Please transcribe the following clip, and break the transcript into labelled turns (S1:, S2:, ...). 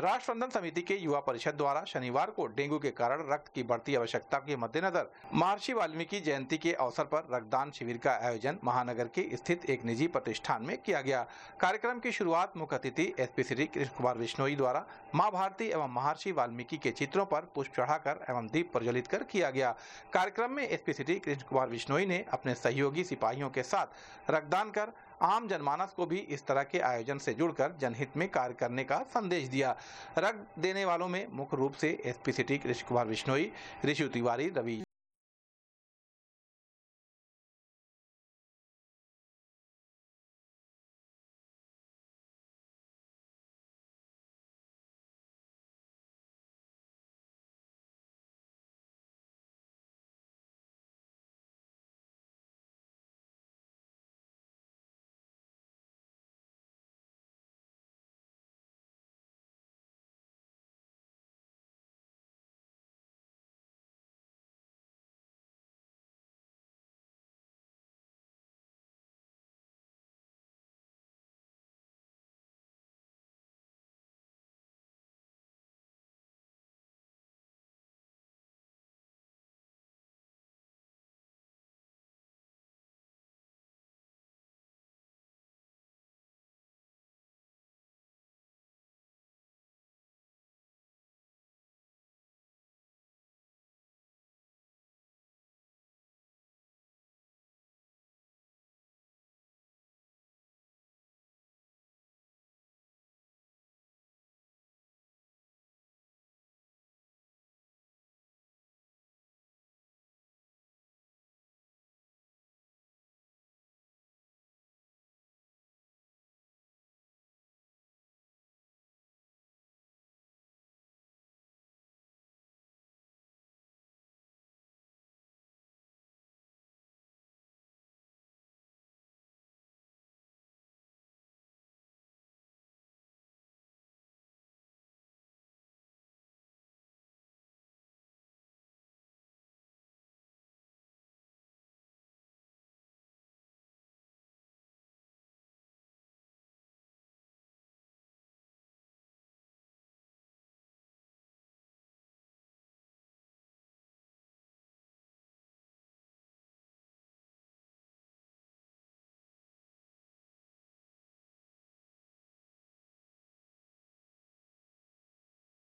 S1: राष्ट्र राष्ट्रबंधन समिति के युवा परिषद द्वारा शनिवार को डेंगू के कारण रक्त की बढ़ती आवश्यकता के मद्देनजर महर्षि वाल्मीकि जयंती के अवसर पर रक्तदान शिविर का आयोजन महानगर के स्थित एक निजी प्रतिष्ठान में किया गया कार्यक्रम की शुरुआत मुख्य अतिथि एस पी श्री कृष्ण कुमार बिश्नोई द्वारा माँ भारती एवं महर्षि वाल्मीकि के चित्रों पर पुष्प चढ़ाकर एवं दीप प्रज्वलित कर किया गया कार्यक्रम में एस पी श्री कृष्ण कुमार बिश्नोई ने अपने सहयोगी सिपाहियों के साथ रक्तदान कर आम जनमानस को भी इस तरह के आयोजन से जुड़कर जनहित में कार्य करने का संदेश दिया रक्त देने वालों में मुख्य रूप से एसपी सिटी कृष्ण कुमार बिश्नोई ऋषि तिवारी रवि